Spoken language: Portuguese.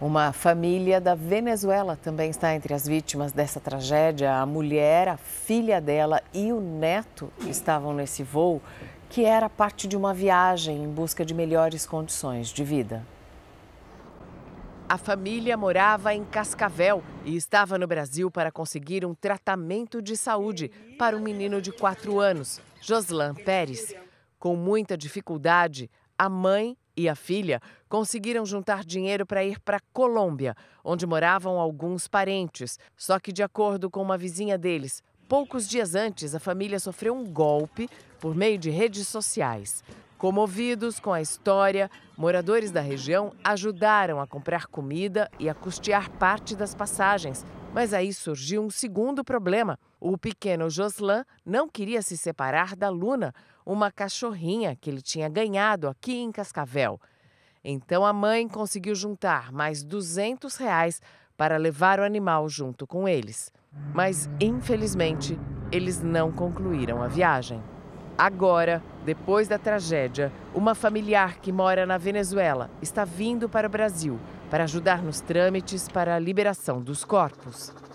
Uma família da Venezuela também está entre as vítimas dessa tragédia. A mulher, a filha dela e o neto estavam nesse voo, que era parte de uma viagem em busca de melhores condições de vida. A família morava em Cascavel e estava no Brasil para conseguir um tratamento de saúde para um menino de 4 anos, Joslan Pérez. Com muita dificuldade, a mãe e a filha conseguiram juntar dinheiro para ir para Colômbia, onde moravam alguns parentes. Só que, de acordo com uma vizinha deles, poucos dias antes a família sofreu um golpe por meio de redes sociais. Comovidos com a história, moradores da região ajudaram a comprar comida e a custear parte das passagens mas aí surgiu um segundo problema. O pequeno Joslan não queria se separar da Luna, uma cachorrinha que ele tinha ganhado aqui em Cascavel. Então a mãe conseguiu juntar mais 200 reais para levar o animal junto com eles. Mas, infelizmente, eles não concluíram a viagem. Agora, depois da tragédia, uma familiar que mora na Venezuela está vindo para o Brasil para ajudar nos trâmites para a liberação dos corpos.